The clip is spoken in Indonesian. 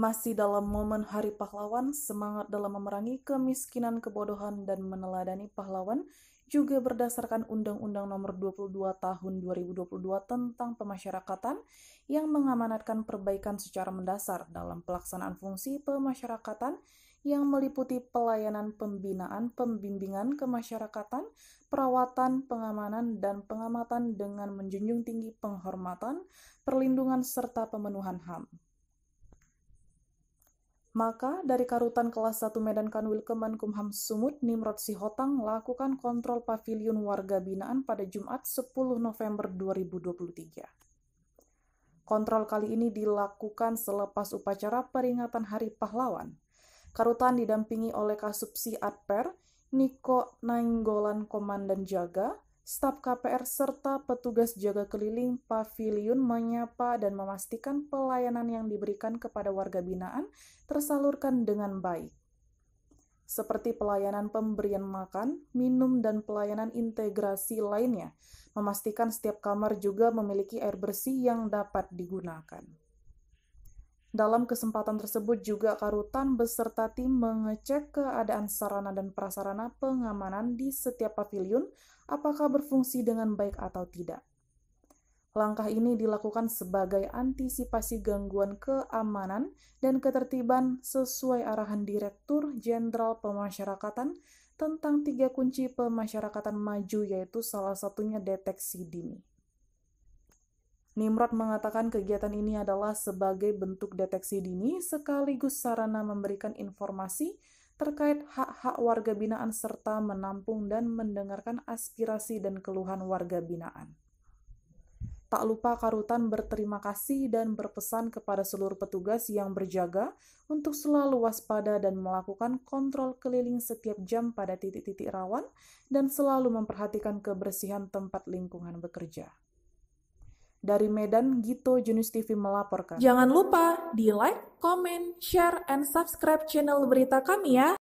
Masih dalam momen Hari Pahlawan, semangat dalam memerangi kemiskinan, kebodohan, dan meneladani pahlawan juga berdasarkan Undang-Undang Nomor 22 Tahun 2022 tentang Pemasyarakatan yang mengamanatkan perbaikan secara mendasar dalam pelaksanaan fungsi pemasyarakatan yang meliputi pelayanan pembinaan, pembimbingan kemasyarakatan, perawatan, pengamanan, dan pengamatan dengan menjunjung tinggi penghormatan, perlindungan, serta pemenuhan HAM. Maka dari Karutan Kelas 1 Medan Kanwil Kemenkumham Sumut, Nimrod Sihotang lakukan kontrol pavilion warga binaan pada Jumat 10 November 2023. Kontrol kali ini dilakukan selepas upacara peringatan Hari Pahlawan. Karutan didampingi oleh Kasupsi Adper, Niko Nainggolan Komandan Jaga, staf KPR serta petugas jaga keliling pavilion menyapa dan memastikan pelayanan yang diberikan kepada warga binaan tersalurkan dengan baik. Seperti pelayanan pemberian makan, minum, dan pelayanan integrasi lainnya, memastikan setiap kamar juga memiliki air bersih yang dapat digunakan. Dalam kesempatan tersebut juga Karutan beserta tim mengecek keadaan sarana dan prasarana pengamanan di setiap pavilion apakah berfungsi dengan baik atau tidak. Langkah ini dilakukan sebagai antisipasi gangguan keamanan dan ketertiban sesuai arahan Direktur Jenderal Pemasyarakatan tentang tiga kunci pemasyarakatan maju yaitu salah satunya deteksi dini. Nimrod mengatakan kegiatan ini adalah sebagai bentuk deteksi dini sekaligus sarana memberikan informasi terkait hak-hak warga binaan serta menampung dan mendengarkan aspirasi dan keluhan warga binaan. Tak lupa Karutan berterima kasih dan berpesan kepada seluruh petugas yang berjaga untuk selalu waspada dan melakukan kontrol keliling setiap jam pada titik-titik rawan dan selalu memperhatikan kebersihan tempat lingkungan bekerja. Dari Medan, Gito Junus TV melaporkan. Jangan lupa di like, comment, share, and subscribe channel berita kami ya.